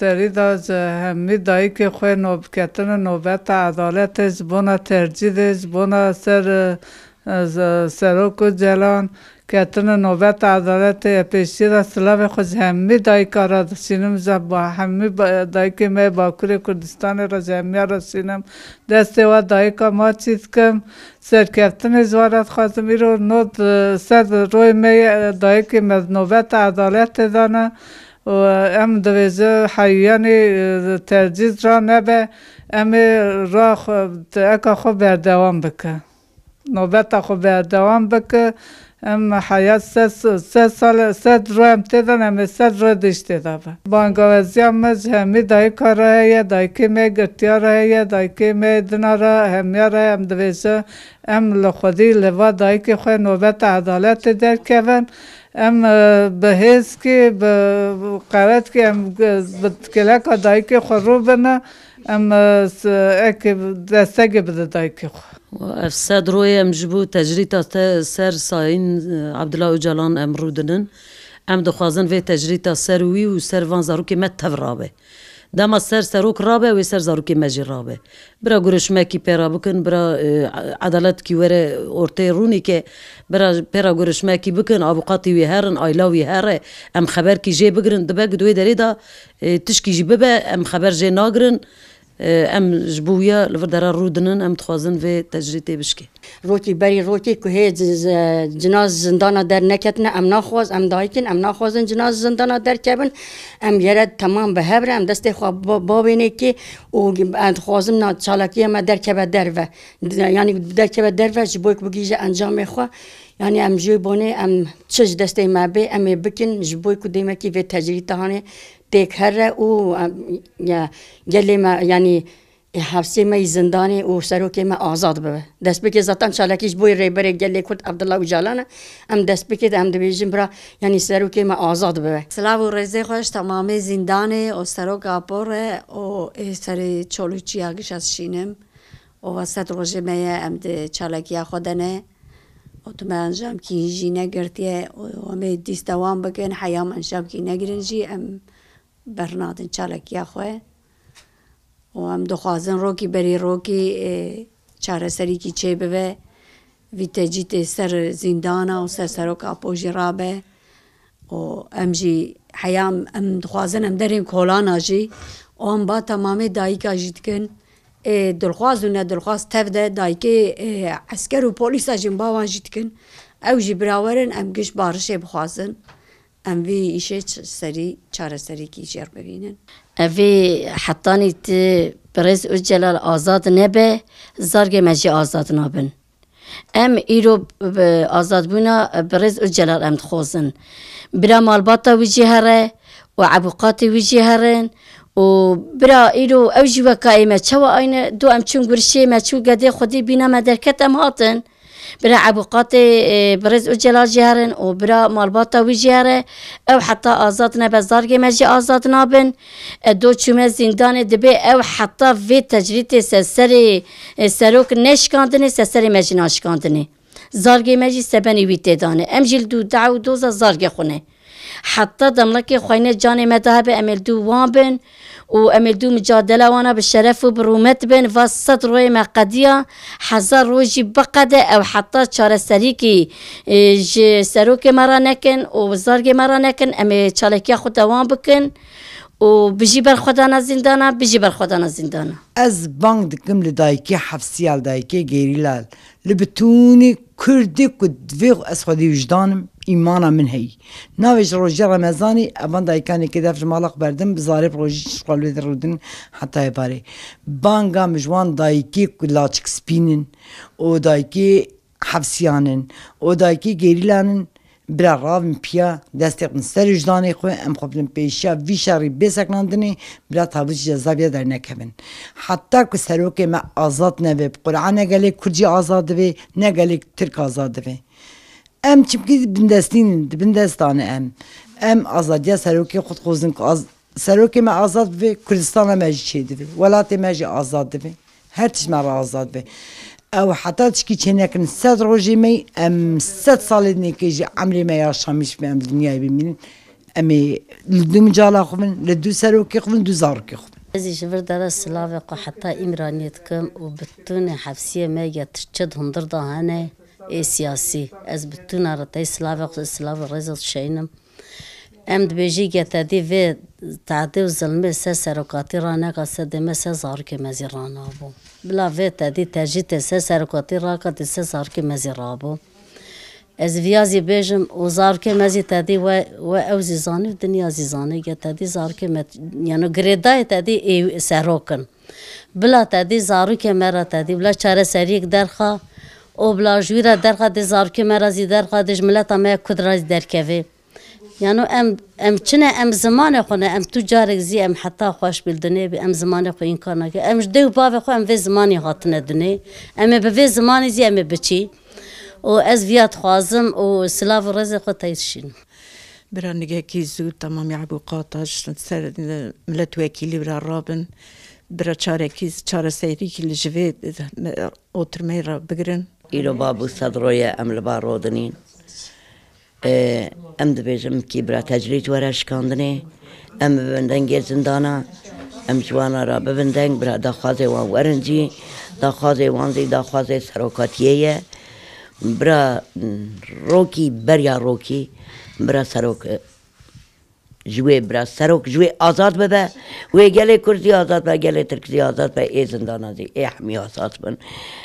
سریدا همی دایی که خوی کتن نوبت عدالت است بنا ترجید بنا سر سروک جلان کتن نوبت عدالت پیشی را سلاو خود همی دایی کارا سینم زب با همی دایی که می باکور کردستان را جمعی را سینم دست و دایی که ما چیز کم سر کفتن ازوارت خواستم رو نود سر روی می دایی که نوبت عدالت دانه ام دویزه حیوان ترجیز را نبه ام را خو اکا خو بردوام بکه نوبت خو بردوام بکه حیات سه, سه سال سه رو هم تیدن همه سه رو دیش تیده با بانگاوزی هم مج همی دایی کار را هیه دایی که می گرتیا را هیه دایی که می دنا را همیا را هم دویشه هم لخودی لوا دایی که خوی نوبت عدالت در کون ام بهیز که به قوت که ام بتکلک دایی که خروب نه ئەمە دەستەگە بدە دایکی خو. Ev sed royê em ji bo tecrîta te ser sayîn Ebdila Ucalan em rûdinin, em dixwazin vê tecrîta ser wî û ser van zarokê me tevrabe. دما سر سروک رابه و سر زاروکی مجی رابه برا گروشمکی پیرا بکن برا عدالت کی وره اورته رونی که برا پیرا گروشمکی بکن ابوقاتی وی هرن ایلاوی هره ام خبر کی جی بگرن دبه دوی دری دا تشکی جی ببه ام خبر جی ناگرن ئەم ji bûye li vir dere rûdinin em dixwazin vê tecrî tê bişke. Rotî berî rotî ku hê cinaz zindana derneketine em naxwaz em daykin em naxwazin cinaz zindana derkebin em yere temam bi hebre em destê xwa babênekê û em dixwazim na çalakiye me derkebe derve yanî derkebe derve ji boyk bigîje encamê xwe yani em ji bonê em çi ji destê me bê em ê bikin ji boy ku dêmekî vê tecrî tahanê پیکر او گلی یعنی حبسی ما زندان او سروک ما آزاد بوه دست بکی زاتان چالکیش بوی ریبر گلی کرد عبدالله و جالان ام دست بکی ام دبیجیم برا یعنی سروک ما آزاد بوه سلاو و رزه خوش تمام زندان او سروک آپور او سر چولوچی آگش از شینم او وسط روژه میه ام ده چالکی خودنه او تو انجام کی جی نگرتیه او همه دیست دوام بکن حیام انجام کی نگرن جی ام برنادن چالکیا خواه و هم دخوازن روکی بری روکی چاره سری کی چه بوه وی تجیت سر زندانا و سر سروک اپوژی رابه و ام جی حیام ام دخوازن ام درین کولانا جی و هم با تمامی دایکا جید کن دلخواز و نه دلخواز تفده دایکه عسکر و پولیسا جنباوان جید کن او جی براورن ام گش بارشه بخوازن ام وی ایشه سری چاره سری کی جر ببینن اوی حتانی تی برز او جلال آزاد نبه زرگ مجی آزاد نابن ام ایرو آزاد بونا برز او جلال ام خوزن برا مالباتا ویجی هره و عبوقاتی ویجی هرن و برا ایرو او جوکا ایمه چوا آینه دو ام چون گرشه ما چو گده خودی بینا مدرکت ام هاتن برا عبوقات برز او جلال جهرن و برا مالباتا وی جهره او حتی آزاد نبه زارگه مجی آزاد نابن دو چومه زندان دبه او حتی وی تجریت سسر سروک نشکاندنه سسر مجی ناشکاندنه زارگه مجی سبنی وی تدانه ام جل دو دعو دوزا زارگه خونه حتی دملک خوینه جان مدهب امل دو وان بن وأمي دو مجادلة وأنا بالشرف وبرومت بين فاس صد روي مقدية حزار روجي بقدة أو حتى شارة سريكي جي سروكي مرة نكن وزاركي مرة نكن أمي شالكي خود دوام بكن و بجی بر خدا نزیندانه بجی بر خدا نزیندانه از بانگ دکم لدایکی حفصیال دایکی گیریلال لبتونی کردی کد دویغ از خودی وجدانم îmana min heye navê ji rojî remezanî evan daykanekê dev ji malax berdin bi zarê rojî şixalê de rûdin heta hebarê banga min ji wan dayikê ku laçik spînin û dayikê hevsiyanin û dayikê gêrîlanin bira ravin piya destê min serî jdanê xwe em xwin pêşiya vî şerî bêseklandinê bira tabic cezaviya dernekevin. Heta ku serokê me azad neve Qurane gelek Kurcî azad divê ne gelek Tirk azad divê. Em çipki bindestin, bindestane em. Em azad ya serokê xud xwezin ku serokê me azad ve Kurdistana me jî çê dibe, welatê azad dibe. Her tişt me azad bibe. Ew heta tişkî çê nekirin sed rojê em sed salê nekê jî emrê me ya şamiş em dünya'yı dünyayê bimînin. Em ê li du micala xwe bin, li du serokê xwe bin, du zarokê xwe bin. Ez ji vir dara silavê xwe heta îmraniyê dikim û bi tunê hevsiyê me ya tirçe hundir da hene. سیاسی از بتون رتای سلاف و سلاف رزت شینم ام دبیجی گتا دی و تعدی و ظلمه سه سرکاتی را نگا سه دمه سه زارک مزی رانا بو بلا و تا دی تجیت سه سرکاتی را کت سه زارک مزی را بو از ویازی بیجم و زارک مزی تا دی و, و او زیزانی و دنیا زیزانی گتا دی زارک مت یعنی گریدای تا دی سرکن بلا تا دی زارک مرا تا دی بلا چاره سریک درخواه اوبلا جویرا درخه د زارکه مرزی درخه د ملت ما کدراز درکوي یانو ام ام چنه ام زمان خو نه ام تو جارک زی ام حتا خوش بلدنه به ام زمان خو این کار نکه ام جدی باو خو ام وی زمانی هاتنه دنه ام به وی زمانی زی ام بچی او از ویات خوازم او سلاف رز خو تایشین بران نگه کی زود تمامی عبوقاتاش سر ملت وکیلی برا رابن برا چاره کی چاره سیری کی لجوی اوترمی را بگرن ئیرۆ بابوو سەدڕۆیە ئەم لە باڕۆدنین ئەم دەبێژم کی برا تەجریت وەرە شکاندنێ ئەم ببن دەنگێ زندانە ئەم جوانە را ببن دەنگ برا داخوازێ وان وەرنجی داخوازێ وانزی داخوازێ سەرۆکاتیەیە برا ڕۆکی بەریا ڕۆکی برا سەرۆک جوی برا سروک جوی آزاد بده و گله کردی آزاد بده گله ترکزی آزاد بده ای زندان ازی ای همی آزاد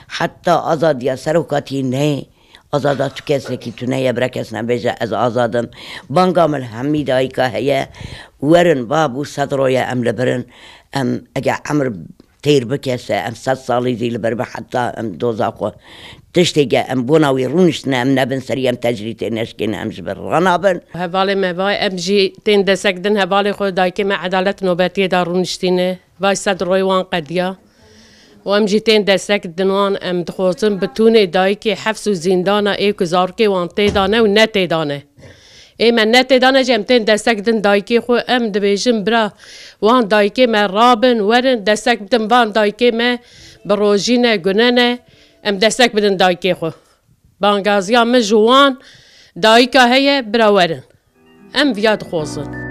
حتی آزاد یا سروکاتی نه آزاد تو کسی که تو نه برا کس نبیجه از آزادم بانگامل همی دایی که هیه ورن بابو صدروی ام برن ام اگه عمر تیر بکسه ام صد سالی زیل بر حتی ام دوزا خو تشتگه ام بونا وی رونشتن ام نبن سری ام تجری تنشکن ام جبر رانا بن هوال موای ام جی تین دسکدن هوال خو دایکی ما عدالت نوبتی دا رونشتینه وای صد رویوان قدیا و ام جی تین دسکدن وان ام دخوزن بتونه دایکی حفظ و زندانه ایک زارکی وان تیدانه و نتیدانه ê me netê dane ji em tên destek din dayikê xwe em dibêjin bira wan dayikê me rabin werin destek bitin van dayikê me bi rojîne gunene em destek bidin dayikê xwe. Bangaziya min ji wan dayika heye bira werin. Em viya dixwazin.